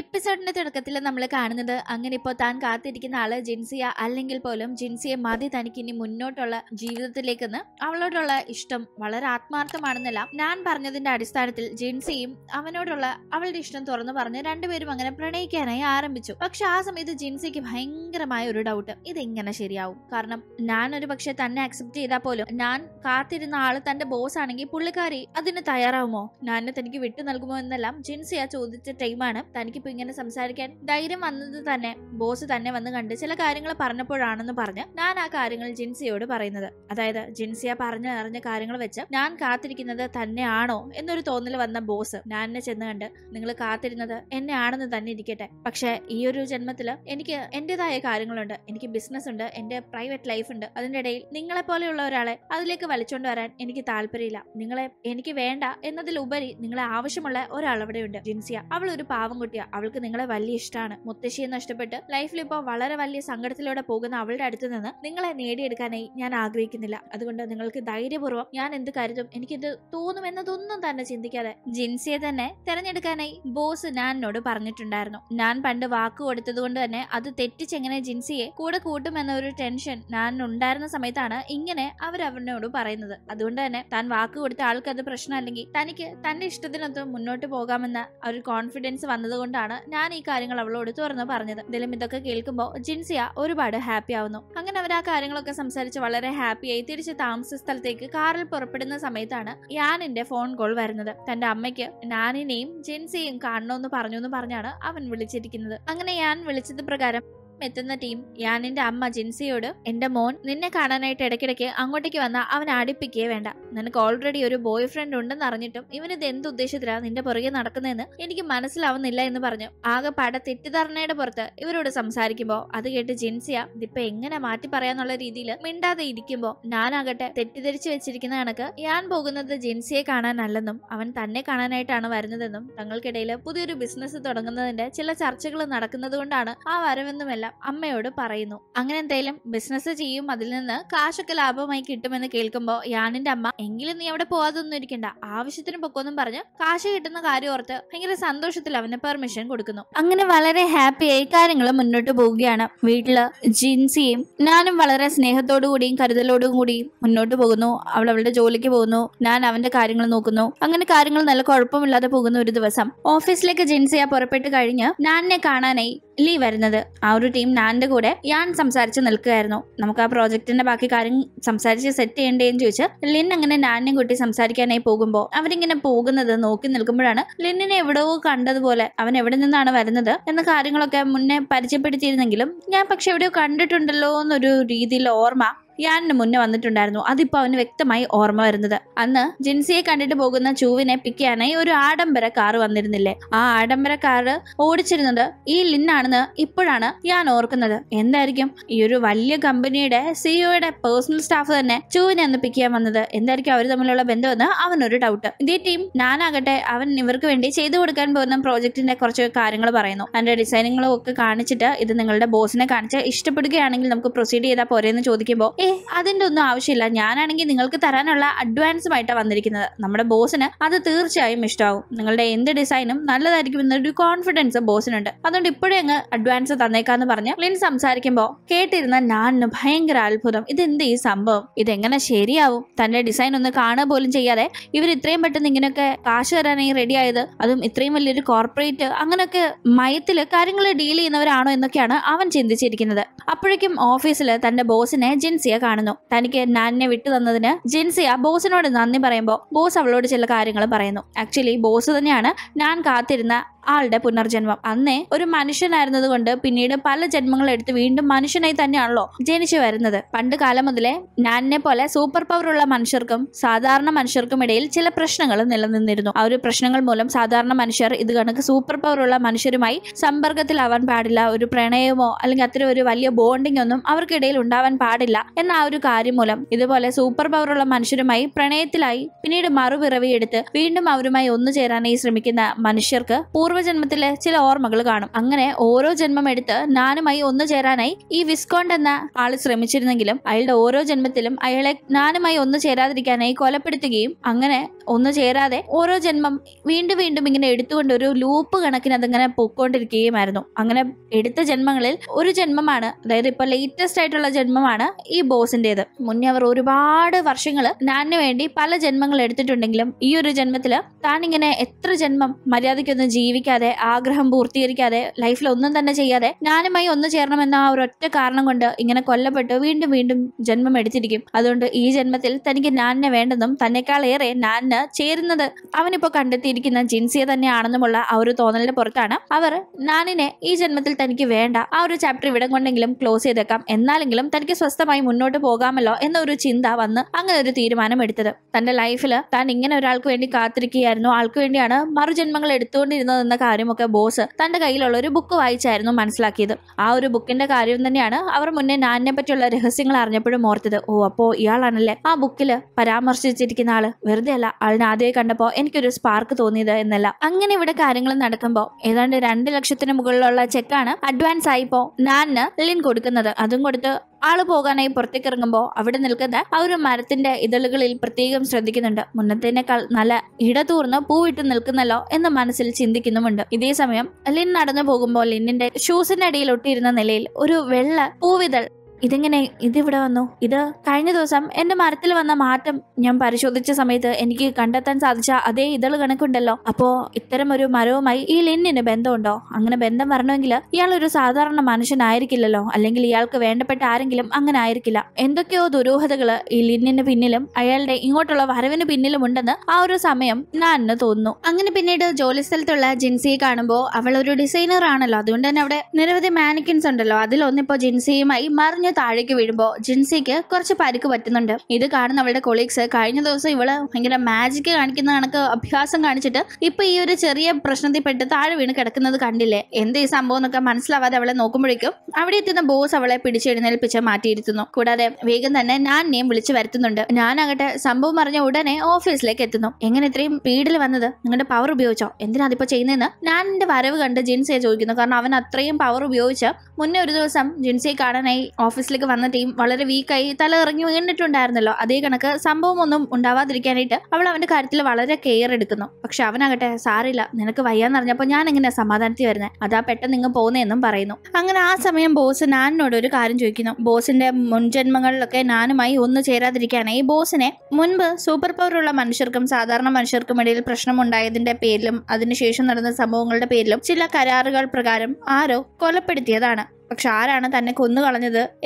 എപ്പിസോഡിന്റെ തുടക്കത്തിൽ നമ്മൾ കാണുന്നത് അങ്ങനെ ഇപ്പോൾ താൻ കാത്തിരിക്കുന്ന ആള് ജിൻസിയ അല്ലെങ്കിൽ പോലും ജിൻസിയെ മതി തനിക്ക് ഇനി മുന്നോട്ടുള്ള ജീവിതത്തിലേക്കെന്ന് അവളോടുള്ള ഇഷ്ടം വളരെ ആത്മാർത്ഥമാണെന്നല്ല ഞാൻ പറഞ്ഞതിന്റെ അടിസ്ഥാനത്തിൽ ജിൻസിയും അവനോടുള്ള അവളുടെ ഇഷ്ടം തുറന്നു പറഞ്ഞ് രണ്ടുപേരും അങ്ങനെ പ്രണയിക്കാനായി ആരംഭിച്ചു പക്ഷെ ആ സമയത്ത് ജിൻസിക്ക് ഭയങ്കരമായ ഒരു ഡൗട്ട് ഇതെങ്ങനെ ശരിയാവും കാരണം ഞാൻ ഒരു പക്ഷെ തന്നെ അക്സെപ്റ്റ് ചെയ്താൽ പോലും ഞാൻ കാത്തിരുന്ന ആള് തന്റെ ബോസ് ആണെങ്കിൽ പുള്ളിക്കാരി അതിന് തയ്യാറാവുമോ ഞാൻ തനിക്ക് വിട്ടു നൽകുമോ എന്നെല്ലാം ജിൻസിയ ചോദിച്ച ടൈമാണ് തനിക്ക് എനിക്കിപ്പോൾ ഇങ്ങനെ സംസാരിക്കാൻ ധൈര്യം വന്നത് തന്നെ ബോസ് തന്നെ വന്ന് കണ്ട് ചില കാര്യങ്ങൾ പറഞ്ഞപ്പോഴാണെന്ന് പറഞ്ഞ് ഞാൻ ആ കാര്യങ്ങൾ ജിൻസിയോട് പറയുന്നത് അതായത് ജിൻസിയ പറഞ്ഞു അറിഞ്ഞ കാര്യങ്ങൾ വെച്ച് ഞാൻ കാത്തിരിക്കുന്നത് തന്നെയാണോ എന്നൊരു തോന്നൽ വന്ന ബോസ് ഞാൻ എന്നെ ചെന്ന് കണ്ട് നിങ്ങൾ കാത്തിരുന്നത് എന്നെ ആണെന്ന് തന്നെ ഇരിക്കട്ടെ പക്ഷെ ഈ ഒരു ജന്മത്തിൽ എനിക്ക് എൻ്റെതായ കാര്യങ്ങളുണ്ട് എനിക്ക് ബിസിനസ് ഉണ്ട് എൻ്റെ പ്രൈവറ്റ് ലൈഫ് ഉണ്ട് അതിൻ്റെ ഇടയിൽ നിങ്ങളെ പോലെയുള്ള ഒരാളെ അതിലേക്ക് വലിച്ചോണ്ട് വരാൻ എനിക്ക് താല്പര്യമില്ല നിങ്ങളെ എനിക്ക് വേണ്ട എന്നതിലുപരി നിങ്ങളെ ആവശ്യമുള്ള ഒരാൾ അവിടെ ഉണ്ട് ജിൻസിയ അവൾ ഒരു പാവം കുട്ടിയാ അവൾക്ക് നിങ്ങളെ വലിയ ഇഷ്ടമാണ് മുത്തശ്ശിയെ നഷ്ടപ്പെട്ട് ലൈഫിൽ ഇപ്പോൾ വളരെ വലിയ സങ്കടത്തിലൂടെ പോകുന്ന അവളുടെ അടുത്ത് നിന്ന് നിങ്ങളെ നേടിയെടുക്കാനായി ഞാൻ ആഗ്രഹിക്കുന്നില്ല അതുകൊണ്ട് നിങ്ങൾക്ക് ധൈര്യപൂർവ്വം ഞാൻ എന്ത് കരുതും എനിക്കിത് തോന്നുമെന്നതൊന്നും തന്നെ ചിന്തിക്കാതെ ജിൻസിയെ തന്നെ തെരഞ്ഞെടുക്കാനായി ബോസ് നാനിനോട് പറഞ്ഞിട്ടുണ്ടായിരുന്നു ഞാൻ പണ്ട് വാക്ക് കൊടുത്തതുകൊണ്ട് തന്നെ അത് തെറ്റിച്ചെങ്ങനെ ജിൻസിയെ കൂടെ കൂട്ടുമെന്ന ഒരു ടെൻഷൻ ഞാൻ ഉണ്ടായിരുന്ന സമയത്താണ് ഇങ്ങനെ അവരവനോട് പറയുന്നത് അതുകൊണ്ട് തന്നെ താൻ വാക്ക് കൊടുത്ത ആൾക്ക് അത് പ്രശ്നമല്ലെങ്കിൽ തനിക്ക് തന്റെ ഇഷ്ടത്തിനൊത്ത് മുന്നോട്ട് പോകാമെന്ന ഒരു കോൺഫിഡൻസ് വന്നതുകൊണ്ട് അതുകൊണ്ടാണ് ഞാൻ ഈ കാര്യങ്ങൾ അവളോട് തുറന്നു പറഞ്ഞത് ഇതിലും ഇതൊക്കെ കേൾക്കുമ്പോൾ ജിൻസിയ ഒരുപാട് ഹാപ്പി ആവുന്നു അങ്ങനെ അവർ ആ കാര്യങ്ങളൊക്കെ സംസാരിച്ച് വളരെ ഹാപ്പിയായി തിരിച്ച് താമസ സ്ഥലത്തേക്ക് കാറിൽ പുറപ്പെടുന്ന സമയത്താണ് ഞാനിന്റെ ഫോൺ കോൾ വരുന്നത് തന്റെ അമ്മയ്ക്ക് ഞാനിനെയും ജിൻസിയെയും കാണണമെന്ന് പറഞ്ഞു എന്ന് പറഞ്ഞാണ് അവൻ വിളിച്ചിരിക്കുന്നത് അങ്ങനെ ഞാൻ വിളിച്ചത് പ്രകാരം എത്തുന്ന ടീം യാനിന്റെ അമ്മ ജിൻസിയോട് എന്റെ മോൻ നിന്നെ കാണാനായിട്ട് ഇടയ്ക്കിടയ്ക്ക് അങ്ങോട്ടേക്ക് വന്ന അവൻ അടുപ്പിക്കേ വേണ്ട നിനക്ക് ഓൾറെഡി ഒരു ബോയ് ഫ്രണ്ട് ഉണ്ടെന്ന് അറിഞ്ഞിട്ടും ഇവനിത് എന്ത് ഉദ്ദേശത്തിലാ നിന്റെ പുറകെ നടക്കുന്നതെന്ന് എനിക്ക് മനസ്സിലാവുന്നില്ല എന്ന് പറഞ്ഞു ആകെ പട തെറ്റിദ്ധാരണയുടെ പുറത്ത് ഇവരോട് സംസാരിക്കുമ്പോ അത് കേട്ട് ജിൻസിയ ഇതിപ്പ എങ്ങനെ മാറ്റി പറയാന്നുള്ള രീതിയിൽ മിണ്ടാതെ ഇരിക്കുമ്പോൾ ഞാനാകട്ടെ തെറ്റിദ്ധരിച്ചു വെച്ചിരിക്കുന്ന കണക്ക് ഞാൻ പോകുന്നത് ജിൻസിയെ കാണാനല്ലെന്നും അവൻ തന്നെ കാണാനായിട്ടാണ് വരുന്നതെന്നും തങ്ങൾക്കിടയിൽ പുതിയൊരു ബിസിനസ് തുടങ്ങുന്നതിന്റെ ചില ചർച്ചകൾ കൊണ്ടാണ് ആ വരവെന്നും കാര്യങ്ങളെല്ലാം അമ്മയോട് പറയുന്നു അങ്ങനെ എന്തായാലും ബിസിനസ് ചെയ്യും അതിൽ നിന്ന് കാശൊക്കെ ലാഭമായി കിട്ടുമെന്ന് കേൾക്കുമ്പോൾ യാനിന്റെ അമ്മ എങ്കിലും നീ അവിടെ പോവാതൊന്നും ഇരിക്കണ്ട ആവശ്യത്തിന് പൊക്കോന്നും പറഞ്ഞ് കാശ് കിട്ടുന്ന കാര്യം ഓർത്ത് ഭയങ്കര സന്തോഷത്തിൽ അവന് പെർമിഷൻ കൊടുക്കുന്നു അങ്ങനെ വളരെ ഹാപ്പിയായി കാര്യങ്ങൾ മുന്നോട്ട് പോവുകയാണ് വീട്ടില് ജിൻസിയും ഞാനും വളരെ സ്നേഹത്തോടു കൂടിയും കരുതലോടും കൂടിയും മുന്നോട്ട് പോകുന്നു അവൾ അവളുടെ ജോലിക്ക് പോകുന്നു ഞാൻ അവന്റെ കാര്യങ്ങൾ നോക്കുന്നു അങ്ങനെ കാര്യങ്ങൾ നല്ല കുഴപ്പമില്ലാതെ പോകുന്ന ഒരു ദിവസം ഓഫീസിലേക്ക് ജിൻസിയ പുറപ്പെട്ട് കഴിഞ്ഞ് ഞാനിനെ കാണാനായി ലീ വരുന്നത് ആ ഒരു ടീം നാൻ്റെ കൂടെ ഞാൻ സംസാരിച്ച് നിൽക്കുകയായിരുന്നു നമുക്ക് ആ പ്രോജക്റ്റിന്റെ ബാക്കി കാര്യം സംസാരിച്ച് സെറ്റ് ചെയ്യേണ്ടതെന്ന് ചോദിച്ച് ലിൻ അങ്ങനെ നാനിനെ കൂട്ടി സംസാരിക്കാനായി പോകുമ്പോൾ അവരിങ്ങനെ പോകുന്നത് നോക്കി നിൽക്കുമ്പോഴാണ് ലിന്നിനെ എവിടെയോ കണ്ടതുപോലെ അവൻ എവിടെ നിന്നാണ് വരുന്നത് എന്ന കാര്യങ്ങളൊക്കെ മുന്നേ പരിചയപ്പെടുത്തിയിരുന്നെങ്കിലും ഞാൻ പക്ഷെ എവിടെയോ കണ്ടിട്ടുണ്ടല്ലോ എന്നൊരു രീതിയിൽ ഓർമ്മ യാനിന് മുന്നേ വന്നിട്ടുണ്ടായിരുന്നു അതിപ്പോ അവന് വ്യക്തമായി ഓർമ്മ വരുന്നത് അന്ന് ജിൻസിയെ കണ്ടിട്ട് പോകുന്ന ചൂവിനെ പിക്ക് ചെയ്യാനായി ഒരു ആഡംബര കാർ വന്നിരുന്നില്ലേ ആ ആഡംബര കാർ ഓടിച്ചിരുന്നത് ഈ ലിന്നാണെന്ന് ഇപ്പോഴാണ് ഞാൻ ഓർക്കുന്നത് എന്തായിരിക്കും ഈ ഒരു വലിയ കമ്പനിയുടെ സിഇഒയുടെ പേഴ്സണൽ സ്റ്റാഫ് തന്നെ ചൂവിനെ ഒന്ന് പിക്ക് ചെയ്യാൻ വന്നത് എന്തായിരിക്കും അവർ തമ്മിലുള്ള ബന്ധമെന്ന് അവനൊരു ഡൗട്ട് ഇതേ ടീം ഞാനാകട്ടെ അവൻ ഇവർക്ക് വേണ്ടി ചെയ്തു കൊടുക്കാൻ പോകുന്ന പ്രോജക്ടിന്റെ കുറച്ച് കാര്യങ്ങൾ പറയുന്നു അതിന്റെ ഡിസൈനിങ്ങളും ഒക്കെ കാണിച്ചിട്ട് ഇത് നിങ്ങളുടെ ബോസിനെ കാണിച്ച് ഇഷ്ടപ്പെടുകയാണെങ്കിൽ നമുക്ക് പ്രൊസീഡ് ചെയ്താൽ എന്ന് ചോദിക്കുമ്പോൾ ഏ അതിന്റെ ഒന്നും ആവശ്യമില്ല ഞാനാണെങ്കിൽ നിങ്ങൾക്ക് തരാനുള്ള അഡ്വാൻസുമായിട്ടാണ് വന്നിരിക്കുന്നത് നമ്മുടെ ബോസിന് അത് തീർച്ചയായും ഇഷ്ടമാവും നിങ്ങളുടെ എന്ത് ഡിസൈനും നല്ലതായിരിക്കും എന്നൊരു കോൺഫിഡൻസ് ബോസിനുണ്ട് അതുകൊണ്ട് ഇപ്പോഴേ അങ്ങ് അഡ്വാൻസ് തന്നേക്കാന്ന് പറഞ്ഞ് ലിൻ സംസാരിക്കുമ്പോൾ കേട്ടിരുന്ന ഞാനിന് ഭയങ്കര അത്ഭുതം ഇതെന്ത് ഈ സംഭവം ഇതെങ്ങനെ ശരിയാവും തന്റെ ഡിസൈൻ ഒന്ന് കാണുക പോലും ചെയ്യാതെ ഇവർ ഇത്രയും പെട്ടെന്ന് ഇങ്ങനെയൊക്കെ കാശ് തരാനായി റെഡി ആയത് അതും ഇത്രയും വലിയൊരു കോർപ്പറേറ്റ് അങ്ങനെയൊക്കെ മയത്തില് കാര്യങ്ങൾ ഡീൽ ചെയ്യുന്നവരാണോ എന്നൊക്കെയാണ് അവൻ ചിന്തിച്ചിരിക്കുന്നത് അപ്പോഴേക്കും ഓഫീസിൽ തന്റെ ബോസിനെ ജിൻസി ജിൻസിയെ കാണുന്നു തനിക്ക് നാനിനെ വിട്ടു തന്നതിന് ജിൻസിയ ബോസിനോട് നന്ദി പറയുമ്പോൾ ബോസ് അവളോട് ചില കാര്യങ്ങൾ പറയുന്നു ആക്ച്വലി ബോസ് തന്നെയാണ് ഞാൻ കാത്തിരുന്ന ആളുടെ പുനർജന്മം അന്നേ ഒരു മനുഷ്യനായിരുന്നത് കൊണ്ട് പിന്നീട് പല ജന്മങ്ങൾ എടുത്ത് വീണ്ടും മനുഷ്യനായി തന്നെയാണല്ലോ ജനിച്ചു വരുന്നത് പണ്ട് കാലം മുതലേ ഞാനിനെ പോലെ സൂപ്പർ പവർ ഉള്ള മനുഷ്യർക്കും സാധാരണ മനുഷ്യർക്കും ഇടയിൽ ചില പ്രശ്നങ്ങൾ നിലനിന്നിരുന്നു ആ ഒരു പ്രശ്നങ്ങൾ മൂലം സാധാരണ മനുഷ്യർ ഇത് കണക്ക് സൂപ്പർ പവർ ഉള്ള മനുഷ്യരുമായി സമ്പർക്കത്തിലാവാൻ പാടില്ല ഒരു പ്രണയമോ അല്ലെങ്കിൽ അത്ര ഒരു വലിയ ബോണ്ടിംഗ് ഒന്നും അവർക്കിടയിൽ ഉണ്ടാവാൻ പാടില്ല എന്ന ആ ഒരു കാര്യം മൂലം ഇതുപോലെ സൂപ്പർ പവർ ഉള്ള മനുഷ്യരുമായി പ്രണയത്തിലായി പിന്നീട് മറുപിറവിയെടുത്ത് വീണ്ടും അവരുമായി ഒന്നു ചേരാനായി ശ്രമിക്കുന്ന മനുഷ്യർക്ക് പൂർവ്വ പൂർവ്വജന്മത്തിലെ ചില ഓർമ്മകൾ കാണും അങ്ങനെ ഓരോ ജന്മം എടുത്ത് നാനുമായി ഒന്നു ചേരാനായി ഈ വിസ്കോണ്ട് എന്ന ആൾ ശ്രമിച്ചിരുന്നെങ്കിലും അയാളുടെ ഓരോ ജന്മത്തിലും അയാളെ നാനുമായി ഒന്നു ചേരാതിരിക്കാനായി കൊലപ്പെടുത്തുകയും അങ്ങനെ ഒന്നു ചേരാതെ ഓരോ ജന്മം വീണ്ടും വീണ്ടും ഇങ്ങനെ എടുത്തുകൊണ്ട് ഒരു ലൂപ്പ് കണക്കിന് അതിങ്ങനെ പൊക്കോണ്ടിരിക്കുകയുമായിരുന്നു അങ്ങനെ എടുത്ത ജന്മങ്ങളിൽ ഒരു ജന്മമാണ് അതായത് ഇപ്പൊ ലേറ്റസ്റ്റ് ആയിട്ടുള്ള ജന്മമാണ് ഈ ബോസിന്റേത് മുന്നേ അവർ ഒരുപാട് വർഷങ്ങൾ നാനിന് വേണ്ടി പല ജന്മങ്ങൾ എടുത്തിട്ടുണ്ടെങ്കിലും ഈ ഒരു ജന്മത്തില് താനിങ്ങനെ ഇങ്ങനെ എത്ര ജന്മം മര്യാദയ്ക്കൊന്ന് ജീവിക്കും ജീവിക്കാതെ ആഗ്രഹം പൂർത്തീകരിക്കാതെ ലൈഫിൽ ഒന്നും തന്നെ ചെയ്യാതെ ഞാനുമായി ഒന്ന് ചേരണമെന്ന ആ ഒറ്റ കാരണം കൊണ്ട് ഇങ്ങനെ കൊല്ലപ്പെട്ട് വീണ്ടും വീണ്ടും ജന്മം എടുത്തിരിക്കും അതുകൊണ്ട് ഈ ജന്മത്തിൽ തനിക്ക് നാനിനെ വേണ്ടെന്നും തന്നെക്കാൾ ഏറെ നാനിന് ചേരുന്നത് അവനിപ്പോൾ കണ്ടെത്തിയിരിക്കുന്ന ജിൻസിയെ തന്നെയാണെന്നുമുള്ള ആ ഒരു തോന്നലിന്റെ പുറത്താണ് അവർ നാനിനെ ഈ ജന്മത്തിൽ തനിക്ക് വേണ്ട ആ ഒരു ചാപ്റ്റർ ഇവിടം കൊണ്ടെങ്കിലും ക്ലോസ് ചെയ്തേക്കാം എന്നാലെങ്കിലും തനിക്ക് സ്വസ്ഥമായി മുന്നോട്ട് പോകാമല്ലോ എന്നൊരു ചിന്ത വന്ന് അങ്ങനെ ഒരു തീരുമാനം എടുത്തത് തന്റെ ലൈഫിൽ താൻ ഇങ്ങനെ ഒരാൾക്ക് വേണ്ടി കാത്തിരിക്കുകയായിരുന്നു ആൾക്ക് വേണ്ടിയാണ് മറുജന്മങ്ങൾ എടുത്തുകൊണ്ടിരുന്നത് നടന്ന കാര്യമൊക്കെ ബോസ് തന്റെ കയ്യിലുള്ള ഒരു ബുക്ക് വായിച്ചായിരുന്നു മനസ്സിലാക്കിയത് ആ ഒരു ബുക്കിന്റെ കാര്യം തന്നെയാണ് അവർ മുന്നേ നാനിനെ പറ്റിയുള്ള രഹസ്യങ്ങൾ അറിഞ്ഞപ്പോഴും ഓർത്തത് ഓ അപ്പോ ഇയാളാണല്ലേ ആ ബുക്കിൽ പരാമർശിച്ചിരിക്കുന്ന ആള് വെറുതെ അല്ല ആളിനെ ആദ്യമായി കണ്ടപ്പോൾ എനിക്കൊരു സ്പാർക്ക് തോന്നിയത് എന്നല്ല അങ്ങനെ ഇവിടെ കാര്യങ്ങൾ നടക്കുമ്പോൾ ഏതാണ്ട് രണ്ട് ലക്ഷത്തിന് മുകളിലുള്ള ചെക്കാണ് അഡ്വാൻസ് ആയിപ്പോ നാനിന് ലിൻ കൊടുക്കുന്നത് അതും കൊടുത്ത് ആള് പോകാനായി പുറത്തേക്ക് ഇറങ്ങുമ്പോൾ അവിടെ നിൽക്കുന്ന ആ ഒരു മരത്തിന്റെ ഇതളുകളിൽ പ്രത്യേകം ശ്രദ്ധിക്കുന്നുണ്ട് മുന്നത്തേനേക്കാൾ നല്ല ഇടതൂർന്ന് പൂവിട്ട് നിൽക്കുന്നല്ലോ എന്ന് മനസ്സിൽ ചിന്തിക്കുന്നുമുണ്ട് ഇതേ സമയം ലിൻ നടന്നു പോകുമ്പോൾ ലിന്നിന്റെ ഷൂസിന്റെ അടിയിൽ ഒട്ടിയിരുന്ന നിലയിൽ ഒരു വെള്ള പൂവിതൾ ഇതെങ്ങനെ ഇതിവിടെ വന്നു ഇത് കഴിഞ്ഞ ദിവസം എൻ്റെ മരത്തിൽ വന്ന മാറ്റം ഞാൻ പരിശോധിച്ച സമയത്ത് എനിക്ക് കണ്ടെത്താൻ സാധിച്ച അതേ ഇതൾ കണക്കുണ്ടല്ലോ അപ്പോ ഇത്തരം ഒരു മരവുമായി ഈ ലിന്നിന് ബന്ധമുണ്ടോ അങ്ങനെ ബന്ധം വരണമെങ്കിൽ ഇയാൾ ഒരു സാധാരണ മനുഷ്യനായിരിക്കില്ലല്ലോ അല്ലെങ്കിൽ ഇയാൾക്ക് വേണ്ടപ്പെട്ട ആരെങ്കിലും അങ്ങനെ ആയിരിക്കില്ല എന്തൊക്കെയോ ദുരൂഹതകൾ ഈ ലിന്നിന് പിന്നിലും അയാളുടെ ഇങ്ങോട്ടുള്ള വരവിന് പിന്നിലും ഉണ്ടെന്ന് ആ ഒരു സമയം ഞാൻ തോന്നുന്നു അങ്ങനെ പിന്നീട് ജോലി സ്ഥലത്തുള്ള ജിൻസിയെ കാണുമ്പോൾ അവൾ ഒരു ഡിസൈനർ ആണല്ലോ അതുകൊണ്ട് തന്നെ അവിടെ നിരവധി മാനിക്കിൻസ് ഉണ്ടല്ലോ അതിലൊന്നിപ്പോ ജിൻസിയുമായി മറിഞ്ഞ താഴേക്ക് വീഴുമ്പോൾ ജിൻസിക്ക് കുറച്ച് പരിക്ക് പറ്റുന്നുണ്ട് ഇത് കാണുന്ന അവളുടെ കൊളീഗ്സ് കഴിഞ്ഞ ദിവസം ഇവള് ഭയങ്കര മാജിക് കാണിക്കുന്ന കണക്ക് അഭ്യാസം കാണിച്ചിട്ട് ഇപ്പൊ ഈ ഒരു ചെറിയ പ്രശ്നത്തിൽ പെട്ട് താഴെ വീണ് കിടക്കുന്നത് കണ്ടില്ലേ എന്ത് ഈ സംഭവം എന്നൊക്കെ മനസ്സിലാവാതെ അവളെ നോക്കുമ്പോഴേക്കും അവിടെ എത്തുന്ന ബോസ് അവളെ പിടിച്ചെഴുന്നേൽപ്പിച്ച് മാറ്റിയിരുത്തുന്നു കൂടാതെ വേഗം തന്നെ ഞാൻ നാനിനെയും വിളിച്ചു വരുത്തുന്നുണ്ട് ഞാനാകട്ടെ സംഭവം അറിഞ്ഞ ഉടനെ ഓഫീസിലേക്ക് എത്തുന്നു എങ്ങനെ ഇത്രയും പീഡിൽ വന്നത് നിങ്ങളുടെ പവർ ഉപയോഗിച്ചോ എന്തിനാ അതിപ്പോ ചെയ്യുന്നതെന്ന് എന്റെ വരവ് കണ്ട് ജിൻസിയെ ചോദിക്കുന്നു കാരണം അവൻ അത്രയും പവർ ഉപയോഗിച്ച് മുന്നേ ഒരു ദിവസം ജിൻസിയെ കാണാനായി ഓഫീസ് ഓഫീസിലേക്ക് വന്ന ടീം വളരെ വീക്കായി തല ഇറങ്ങി വീണിട്ടുണ്ടായിരുന്നല്ലോ അതേ കണക്ക് സംഭവമൊന്നും ഉണ്ടാവാതിരിക്കാനായിട്ട് അവൾ അവന്റെ കാര്യത്തിൽ വളരെ കെയർ എടുക്കുന്നു പക്ഷെ അവനാകട്ടെ സാറില്ല നിനക്ക് വയ്യാന്നറിഞ്ഞപ്പോൾ ഞാൻ എങ്ങനെ സമാധാനത്തിൽ വരുന്നത് അതാ പെട്ടെന്ന് നിങ്ങൾ പോകുന്നതെന്നും പറയുന്നു അങ്ങനെ ആ സമയം ബോസ് നാനിനോട് ഒരു കാര്യം ചോദിക്കുന്നു ബോസിന്റെ മുൻജന്മങ്ങളിലൊക്കെ നാനുമായി ഒന്ന് ചേരാതിരിക്കാനായി ഈ ബോസിനെ മുൻപ് സൂപ്പർ പവറുള്ള മനുഷ്യർക്കും സാധാരണ മനുഷ്യർക്കും ഇടയിൽ പ്രശ്നമുണ്ടായതിന്റെ പേരിലും അതിനുശേഷം നടന്ന സംഭവങ്ങളുടെ പേരിലും ചില കരാറുകൾ പ്രകാരം ആരോ കൊലപ്പെടുത്തിയതാണ് പക്ഷെ ആരാണ് തന്നെ കൊന്നു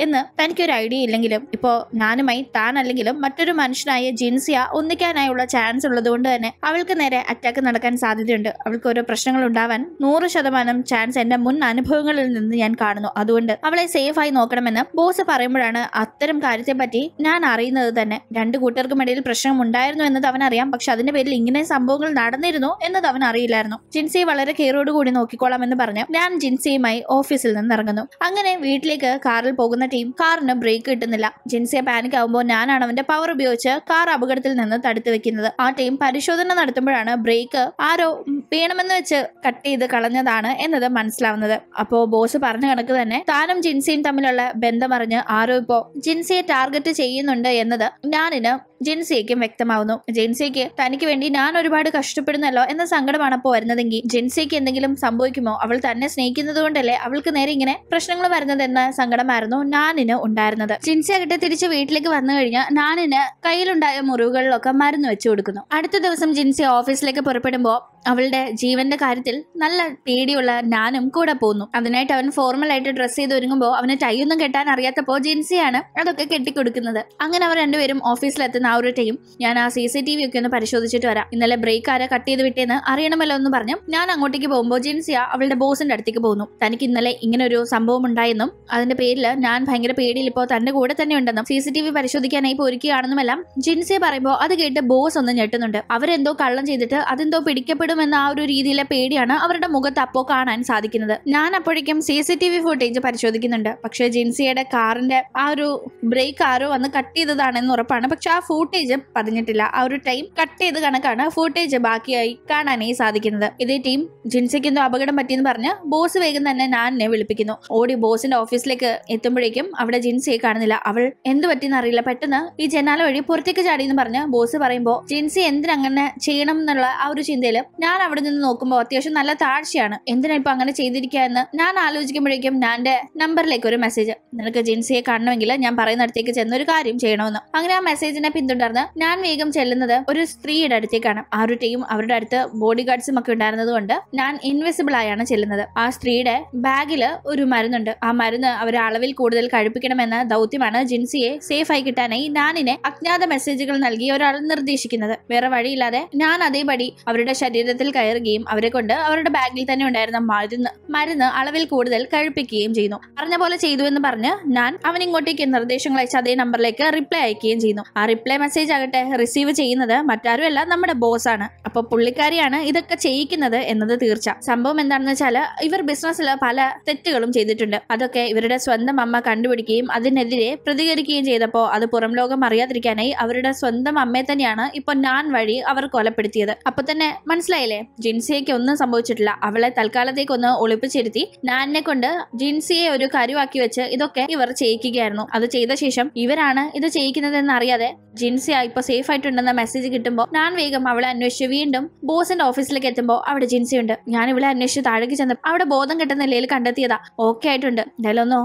എന്ന് തനിക്കൊരു ഐഡിയ ഇല്ലെങ്കിലും ഇപ്പോ ഞാനുമായി അല്ലെങ്കിലും മറ്റൊരു മനുഷ്യനായ ജിൻസിയ ഒന്നിക്കാനായുള്ള ചാൻസ് ഉള്ളതുകൊണ്ട് തന്നെ അവൾക്ക് നേരെ അറ്റാക്ക് നടക്കാൻ സാധ്യതയുണ്ട് അവൾക്ക് ഓരോ പ്രശ്നങ്ങൾ ഉണ്ടാവാൻ നൂറ് ശതമാനം ചാൻസ് എന്റെ മുൻ അനുഭവങ്ങളിൽ നിന്ന് ഞാൻ കാണുന്നു അതുകൊണ്ട് അവളെ സേഫ് ആയി നോക്കണമെന്ന് ബോസ് പറയുമ്പോഴാണ് അത്തരം കാര്യത്തെപ്പറ്റി ഞാൻ അറിയുന്നത് തന്നെ രണ്ടു കൂട്ടർക്കും ഇടയിൽ പ്രശ്നം ഉണ്ടായിരുന്നു എന്നത് അവൻ അറിയാം പക്ഷെ അതിന്റെ പേരിൽ ഇങ്ങനെ സംഭവങ്ങൾ നടന്നിരുന്നു എന്നത് അവൻ അറിയില്ലായിരുന്നു ജിൻസിയെ വളരെ കെയറോടുകൂടി കൂടി നോക്കിക്കോളാം എന്ന് പറഞ്ഞ് ഞാൻ ജിൻസിയുമായി ഓഫീസിൽ നിന്ന് ഇറങ്ങുന്നു അങ്ങനെ വീട്ടിലേക്ക് കാറിൽ പോകുന്ന ടീം കാറിന് ബ്രേക്ക് കിട്ടുന്നില്ല ജിൻസിയെ പാനിക് ആവുമ്പോൾ ഞാനാണ് അവന്റെ പവർ ഉപയോഗിച്ച് കാർ അപകടത്തിൽ നിന്ന് തടുത്തു വെക്കുന്നത് ആ ടീം പരിശോധന നടത്തുമ്പോഴാണ് ബ്രേക്ക് ആരോ വീണമെന്ന് വെച്ച് കട്ട് ചെയ്ത് കളഞ്ഞതാണ് എന്നത് മനസ്സിലാവുന്നത് അപ്പോ ബോസ് പറഞ്ഞ കണക്ക് തന്നെ താനും ജിൻസിയും തമ്മിലുള്ള ബന്ധമറിഞ്ഞ് ആരോ ഇപ്പോ ജിൻസിയെ ടാർഗറ്റ് ചെയ്യുന്നുണ്ട് എന്നത് ഞാനിന് ജിൻസിയയ്ക്കും വ്യക്തമാവുന്നു ജിൻസിയയ്ക്ക് തനിക്ക് വേണ്ടി ഞാൻ ഒരുപാട് കഷ്ടപ്പെടുന്നല്ലോ എന്ന സങ്കടമാണ് അപ്പോൾ വരുന്നതെങ്കിൽ ജിൻസിയയ്ക്ക് എന്തെങ്കിലും സംഭവിക്കുമോ അവൾ തന്നെ സ്നേഹിക്കുന്നത് കൊണ്ടല്ലേ അവൾക്ക് നേരെ ഇങ്ങനെ പ്രശ്നങ്ങൾ വരുന്നതെന്ന സങ്കടമായിരുന്നു നാനിന് ഉണ്ടായിരുന്നത് ജിൻസിയ കിട്ടി തിരിച്ച് വീട്ടിലേക്ക് വന്നു കഴിഞ്ഞാൽ നാനിന് കയ്യിലുണ്ടായ മുറിവുകളിലൊക്കെ മരുന്ന് വെച്ചു കൊടുക്കുന്നു അടുത്ത ദിവസം ജിൻസിയ ഓഫീസിലേക്ക് പുറപ്പെടുമ്പോൾ അവളുടെ ജീവന്റെ കാര്യത്തിൽ നല്ല പേടിയുള്ള നാനും കൂടെ പോകുന്നു അതിനായിട്ട് അവൻ ഫോർമൽ ആയിട്ട് ഡ്രസ്സ് ചെയ്ത് ഒരുങ്ങുമ്പോൾ അവന് ടൈ ഒന്നും കെട്ടാൻ അറിയാത്തപ്പോൾ ജിൻസിയാണ് അതൊക്കെ കെട്ടിക്കൊടുക്കുന്നത് അങ്ങനെ അവർ രണ്ടുപേരും ഓഫീസിലെത്തുന്ന ആ ഒരു ടൈം ഞാൻ ആ സി സി ടി വി ഒക്കെ ഒന്ന് പരിശോധിച്ചിട്ട് വരാം ഇന്നലെ ബ്രേക്ക് ആരാ കട്ട് ചെയ്ത് വിട്ടേന്ന് അറിയണമല്ലോ എന്ന് പറഞ്ഞു ഞാൻ അങ്ങോട്ടേക്ക് പോകുമ്പോൾ ജിൻസിയ അവളുടെ ബോസിന്റെ അടുത്തേക്ക് പോകുന്നു തനിക്ക് ഇന്നലെ ഇങ്ങനെ ഒരു സംഭവം ഉണ്ടായെന്നും അതിന്റെ പേരിൽ ഞാൻ ഭയങ്കര പേടിയിൽ ഇപ്പോൾ തന്റെ കൂടെ തന്നെ ഉണ്ടെന്നും സി സി ടി വി പരിശോധിക്കാനായി പോയിരിക്കുകയാണെന്നുമെല്ലാം ജിൻസിയ പറയുമ്പോൾ അത് കേട്ട് ബോസ് ഒന്ന് ഞെട്ടുന്നുണ്ട് അവരെന്തോ കള്ളം ചെയ്തിട്ട് അതെന്തോ പിടിക്കപ്പെടും എന്ന ആ ഒരു രീതിയിലെ പേടിയാണ് അവരുടെ മുഖത്ത് അപ്പോ കാണാൻ സാധിക്കുന്നത് ഞാൻ അപ്പോഴേക്കും C C T V footage പരിശോധിക്കുന്നുണ്ട് പക്ഷെ ജിൻസിയുടെ കാറിന്റെ ആ ഒരു ബ്രേക്ക് ആരോ വന്ന് കട്ട് ചെയ്തതാണെന്ന് ഉറപ്പാണ് പക്ഷെ ആ ഫൂട്ടേജ് പതിഞ്ഞിട്ടില്ല ആ ഒരു ടൈം കട്ട് ചെയ്ത് കണക്കാണ് ഫൂട്ടേജ് ബാക്കിയായി കാണാനേ സാധിക്കുന്നത് ഇതേ ടീം ജിൻസിക്ക് എന്തോ അപകടം പറ്റിയെന്ന് പറഞ്ഞ് ബോസ് വേഗം തന്നെ ഞാൻ എന്നെ വിളിപ്പിക്കുന്നു ഓടി ബോസിന്റെ ഓഫീസിലേക്ക് എത്തുമ്പോഴേക്കും അവിടെ ജിൻസിയെ കാണുന്നില്ല അവൾ എന്ത് പറ്റിയെന്ന് അറിയില്ല പെട്ടെന്ന് ഈ ജനാല വഴി പുറത്തേക്ക് ചാടിയെന്ന് പറഞ്ഞ് ബോസ് പറയുമ്പോൾ ജിൻസി എന്തിനങ്ങനെ ചെയ്യണം എന്നുള്ള ആ ഒരു ചിന്തയിൽ ഞാൻ അവിടെ നിന്ന് നോക്കുമ്പോൾ അത്യാവശ്യം നല്ല താഴ്ചയാണ് എന്തിനാണ് ഇപ്പൊ അങ്ങനെ ചെയ്തിരിക്കുകയെന്ന് ഞാൻ ആലോചിക്കുമ്പോഴേക്കും ഞാൻ്റെ നമ്പറിലേക്ക് ഒരു മെസ്സേജ് നിനക്ക് ജിൻസിയെ കാണണമെങ്കിൽ ഞാൻ പറയുന്നിടത്തേക്ക് ചെന്ന ഒരു കാര്യം ചെയ്യണമെന്ന് അങ്ങനെ ആ മെസ്സേജിനെ പിന്തുടർന്ന് ഞാൻ വേഗം ചെല്ലുന്നത് ഒരു സ്ത്രീയുടെ അടുത്തേക്കാണ് ആ ഒരു ടീം അവരുടെ അടുത്ത് ബോഡി ഗാർഡ്സും ഒക്കെ ഉണ്ടായിരുന്നത് കൊണ്ട് ഞാൻ ഇൻവിസിബിൾ ആയാണ് ചെല്ലുന്നത് ആ സ്ത്രീയുടെ ബാഗിൽ ഒരു മരുന്നുണ്ട് ആ മരുന്ന് അവർ അളവിൽ കൂടുതൽ കഴിപ്പിക്കണമെന്ന ദൗത്യമാണ് ജിൻസിയെ സേഫ് ആയി കിട്ടാനായി ഞാനിനെ അജ്ഞാത മെസ്സേജുകൾ നൽകി ഒരാൾ നിർദ്ദേശിക്കുന്നത് വേറെ വഴിയില്ലാതെ ഞാൻ അതേപടി അവരുടെ ശരീരം ശരീരത്തിൽ കയറുകയും അവരെ കൊണ്ട് അവരുടെ ബാഗിൽ തന്നെ ഉണ്ടായിരുന്ന മരുന്ന് മരുന്ന് അളവിൽ കൂടുതൽ കഴിപ്പിക്കുകയും ചെയ്യുന്നു പറഞ്ഞ പോലെ ചെയ്തു എന്ന് പറഞ്ഞ് ഞാൻ അവൻ ഇങ്ങോട്ടേക്ക് നിർദ്ദേശങ്ങൾ അയച്ച അതേ നമ്പറിലേക്ക് റിപ്ലൈ അയക്കുകയും ചെയ്യുന്നു ആ റിപ്ലൈ മെസ്സേജ് ആകട്ടെ റിസീവ് ചെയ്യുന്നത് മറ്റാരുമല്ല നമ്മുടെ ബോസ് ആണ് അപ്പോൾ പുള്ളിക്കാരിയാണ് ഇതൊക്കെ ചെയ്യിക്കുന്നത് എന്നത് തീർച്ച സംഭവം എന്താണെന്ന് വെച്ചാൽ ഇവർ ബിസിനസ്സിൽ പല തെറ്റുകളും ചെയ്തിട്ടുണ്ട് അതൊക്കെ ഇവരുടെ സ്വന്തം അമ്മ കണ്ടുപിടിക്കുകയും അതിനെതിരെ പ്രതികരിക്കുകയും ചെയ്തപ്പോൾ അത് പുറം ലോകം അറിയാതിരിക്കാനായി അവരുടെ സ്വന്തം അമ്മയെ തന്നെയാണ് ഇപ്പൊ ഞാൻ വഴി അവർ കൊലപ്പെടുത്തിയത് അപ്പോൾ തന്നെ മനസ്സിലായി മനസ്സിലായില്ലേ ജിൻസിയയ്ക്ക് ഒന്നും സംഭവിച്ചിട്ടില്ല അവളെ തൽക്കാലത്തേക്കൊന്ന് ഒളിപ്പിച്ചിരുത്തി നാനിനെ കൊണ്ട് ജിൻസിയെ ഒരു കരുവാക്കി വെച്ച് ഇതൊക്കെ ഇവർ ചെയ്യിക്കുകയായിരുന്നു അത് ചെയ്ത ശേഷം ഇവരാണ് ഇത് ചെയ്യിക്കുന്നതെന്ന് അറിയാതെ ജിൻസിയ ഇപ്പൊ സേഫ് ആയിട്ടുണ്ടെന്ന മെസ്സേജ് കിട്ടുമ്പോൾ നാൻ വേഗം അവളെ അന്വേഷിച്ച് വീണ്ടും ബോസിന്റെ ഓഫീസിലേക്ക് എത്തുമ്പോൾ അവിടെ ജിൻസിയുണ്ട് ഞാൻ ഇവിടെ അന്വേഷിച്ച് താഴേക്ക് ചെന്ന് അവിടെ ബോധം കിട്ടുന്ന നിലയിൽ കണ്ടെത്തിയതാ ഓക്കെ ആയിട്ടുണ്ട് എന്തായാലൊന്നോ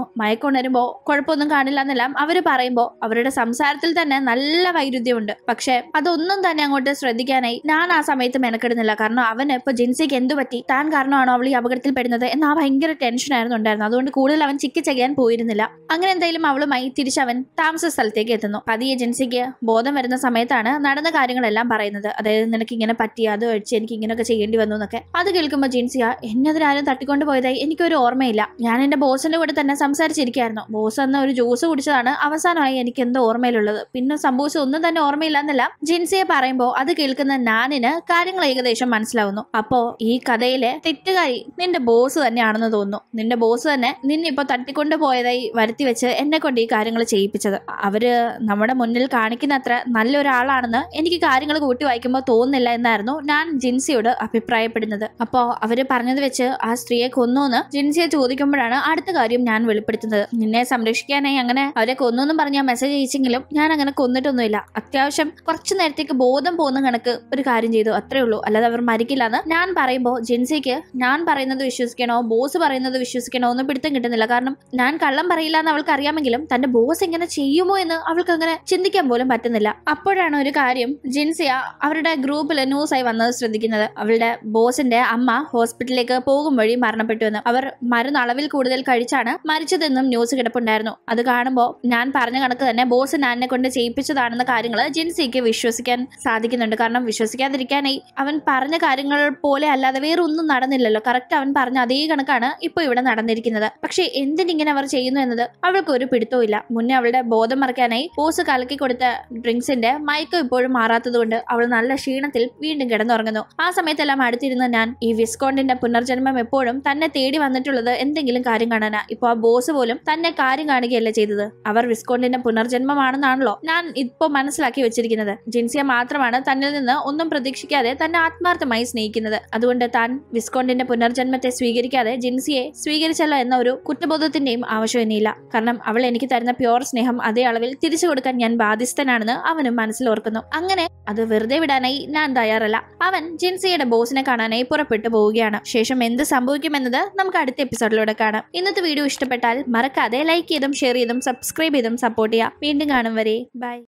ഉണരുമ്പോ കുഴപ്പമൊന്നും കാണില്ല എന്നെല്ലാം അവർ പറയുമ്പോൾ അവരുടെ സംസാരത്തിൽ തന്നെ നല്ല വൈരുദ്ധ്യമുണ്ട് പക്ഷേ അതൊന്നും തന്നെ അങ്ങോട്ട് ശ്രദ്ധിക്കാനായി ഞാൻ ആ സമയത്ത് മെനക്കെടുന്നില്ല കാരണം അവന് ഇപ്പോൾ ജിൻസിക്ക് എന്ത് പറ്റി താൻ കാരണമാണോ അവൾ ഈ അപകടത്തിൽ പെടുന്നത് എന്ന് ആ ഭയങ്കര ആയിരുന്നു ഉണ്ടായിരുന്നത് അതുകൊണ്ട് കൂടുതൽ അവൻ ചിക്കി ചെയ്യാൻ പോയിരുന്നില്ല അങ്ങനെ എന്തായാലും അവളുമായി തിരിച്ച് അവൻ താമസ സ്ഥലത്തേക്ക് എത്തുന്നു പതിയെ ജിൻസിക്ക് ബോധം വരുന്ന സമയത്താണ് നടന്ന കാര്യങ്ങളെല്ലാം പറയുന്നത് അതായത് നിനക്ക് ഇങ്ങനെ പറ്റി അത് ഒഴിച്ച് എനിക്ക് ഇങ്ങനെയൊക്കെ ചെയ്യേണ്ടി വന്നു എന്നൊക്കെ അത് കേൾക്കുമ്പോൾ ജിൻസിയ എന്നതിനാരും തട്ടിക്കൊണ്ട് പോയതായി എനിക്കൊരു ഓർമ്മയില്ല ഞാൻ എൻ്റെ ബോസിൻ്റെ കൂടെ തന്നെ സംസാരിച്ചിരിക്കുകയായിരുന്നു ബോസ് എന്ന ഒരു ജ്യൂസ് കുടിച്ചതാണ് അവസാനമായി എനിക്ക് എന്തോ ഓർമ്മയിലുള്ളത് പിന്നെ സംഭവിച്ച ഒന്നും തന്നെ ഓർമ്മയില്ല എന്നല്ല ജിൻസിയെ പറയുമ്പോൾ അത് കേൾക്കുന്ന നാനിന് കാര്യങ്ങൾ ഏകദേശം മനസ്സിലാവുന്നു അപ്പോ ഈ കഥയിലെ തെറ്റുകാരി നിന്റെ ബോസ് തന്നെയാണെന്ന് തോന്നുന്നു നിന്റെ ബോസ് തന്നെ നിന്നെ ഇപ്പോൾ തട്ടിക്കൊണ്ട് പോയതായി വരുത്തി വെച്ച് എന്നെ കൊണ്ട് ഈ കാര്യങ്ങൾ ചെയ്യിപ്പിച്ചത് അവര് നമ്മുടെ മുന്നിൽ കാണിക്കുന്നത്ര നല്ലൊരാളാണെന്ന് എനിക്ക് കാര്യങ്ങൾ കൂട്ടി വായിക്കുമ്പോൾ തോന്നുന്നില്ല എന്നായിരുന്നു ഞാൻ ജിൻസിയോട് അഭിപ്രായപ്പെടുന്നത് അപ്പോ അവര് പറഞ്ഞത് വെച്ച് ആ സ്ത്രീയെ എന്ന് ജിൻസിയെ ചോദിക്കുമ്പോഴാണ് അടുത്ത കാര്യം ഞാൻ വെളിപ്പെടുത്തുന്നത് നിന്നെ സംരക്ഷിക്കാനായി അങ്ങനെ അവരെ കൊന്നൊന്നും പറഞ്ഞ മെസ്സേജ് അയച്ചെങ്കിലും ഞാൻ അങ്ങനെ കൊന്നിട്ടൊന്നുമില്ല അത്യാവശ്യം കുറച്ചു നേരത്തേക്ക് ബോധം പോകുന്ന കണക്ക് ഒരു കാര്യം ചെയ്തു അത്രേ ഉള്ളൂ അല്ലാതെ അവർ എന്ന് ഞാൻ പറയുമ്പോൾ ജിൻസിക്ക് ഞാൻ പറയുന്നത് വിശ്വസിക്കണോ ബോസ് പറയുന്നത് വിശ്വസിക്കണോ ഒന്നും പിടുത്തം കിട്ടുന്നില്ല കാരണം ഞാൻ കള്ളം പറയില്ല എന്ന് അവൾക്ക് അറിയാമെങ്കിലും തന്റെ ബോസ് ഇങ്ങനെ ചെയ്യുമോ എന്ന് അവൾക്ക് അങ്ങനെ ചിന്തിക്കാൻ പോലും പറ്റുന്നില്ല അപ്പോഴാണ് ഒരു കാര്യം ജിൻസിയ അവരുടെ ഗ്രൂപ്പിൽ ന്യൂസായി വന്നത് ശ്രദ്ധിക്കുന്നത് അവളുടെ ബോസിന്റെ അമ്മ ഹോസ്പിറ്റലിലേക്ക് പോകും വഴി മരണപ്പെട്ടു എന്ന് അവർ മരുന്ന് അളവിൽ കൂടുതൽ കഴിച്ചാണ് മരിച്ചതെന്നും ന്യൂസ് കിടപ്പുണ്ടായിരുന്നു അത് കാണുമ്പോൾ ഞാൻ പറഞ്ഞ കണക്ക് തന്നെ ബോസ് നാനിനെ കൊണ്ട് ചെയ്യിപ്പിച്ചതാണെന്ന കാര്യങ്ങൾ ജിൻസിക്ക് വിശ്വസിക്കാൻ സാധിക്കുന്നുണ്ട് കാരണം വിശ്വസിക്കാതിരിക്കാനായി അവൻ പറഞ്ഞ പറഞ്ഞ കാര്യങ്ങൾ പോലെ അല്ലാതെ വേറെ ഒന്നും നടന്നില്ലല്ലോ കറക്റ്റ് അവൻ പറഞ്ഞ അതേ കണക്കാണ് ഇപ്പൊ ഇവിടെ നടന്നിരിക്കുന്നത് പക്ഷേ എന്തിനിങ്ങനെ അവർ ചെയ്യുന്നു എന്നത് അവൾക്ക് ഒരു പിടുത്തവും ഇല്ല മുന്നേ അവളുടെ ബോധം മറക്കാനായി ബോസ് കലക്കി കൊടുത്ത ഡ്രിങ്ക്സിന്റെ മയക്കം ഇപ്പോഴും മാറാത്തതുകൊണ്ട് അവൾ നല്ല ക്ഷീണത്തിൽ വീണ്ടും കിടന്നുറങ്ങുന്നു ആ സമയത്തെല്ലാം അടുത്തിരുന്ന ഞാൻ ഈ വിസ്കോണ്ടിന്റെ പുനർജന്മം എപ്പോഴും തന്നെ തേടി വന്നിട്ടുള്ളത് എന്തെങ്കിലും കാര്യം കാണാനാ ഇപ്പൊ ആ ബോസ് പോലും തന്നെ കാര്യം കാണുകയല്ല ചെയ്തത് അവർ വിസ്കോണ്ടിന്റെ പുനർജന്മമാണെന്നാണല്ലോ ഞാൻ ഇപ്പൊ മനസ്സിലാക്കി വെച്ചിരിക്കുന്നത് ജിൻസിയ മാത്രമാണ് തന്നിൽ നിന്ന് ഒന്നും പ്രതീക്ഷിക്കാതെ തന്നെ ആത്മാർത്ഥ ആത്മാർത്ഥമായി സ്നേഹിക്കുന്നത് അതുകൊണ്ട് താൻ വിസ്കോണ്ടിന്റെ പുനർജന്മത്തെ സ്വീകരിക്കാതെ ജിൻസിയെ സ്വീകരിച്ചല്ലോ എന്ന ഒരു കുറ്റബോധത്തിന്റെയും ആവശ്യം എന്നില്ല കാരണം അവൾ എനിക്ക് തരുന്ന പ്യോർ സ്നേഹം അതേ അളവിൽ തിരിച്ചു കൊടുക്കാൻ ഞാൻ ബാധ്യസ്ഥനാണെന്ന് അവനും ഓർക്കുന്നു അങ്ങനെ അത് വെറുതെ വിടാനായി ഞാൻ തയ്യാറല്ല അവൻ ജിൻസിയുടെ ബോസിനെ കാണാനായി പുറപ്പെട്ടു പോവുകയാണ് ശേഷം എന്ത് സംഭവിക്കുമെന്നത് നമുക്ക് അടുത്ത എപ്പിസോഡിലൂടെ കാണാം ഇന്നത്തെ വീഡിയോ ഇഷ്ടപ്പെട്ടാൽ മറക്കാതെ ലൈക്ക് ചെയ്തും ഷെയർ ചെയ്തും സബ്സ്ക്രൈബ് ചെയ്തും സപ്പോർട്ട് ചെയ്യാം വീണ്ടും കാണും വരെ ബൈ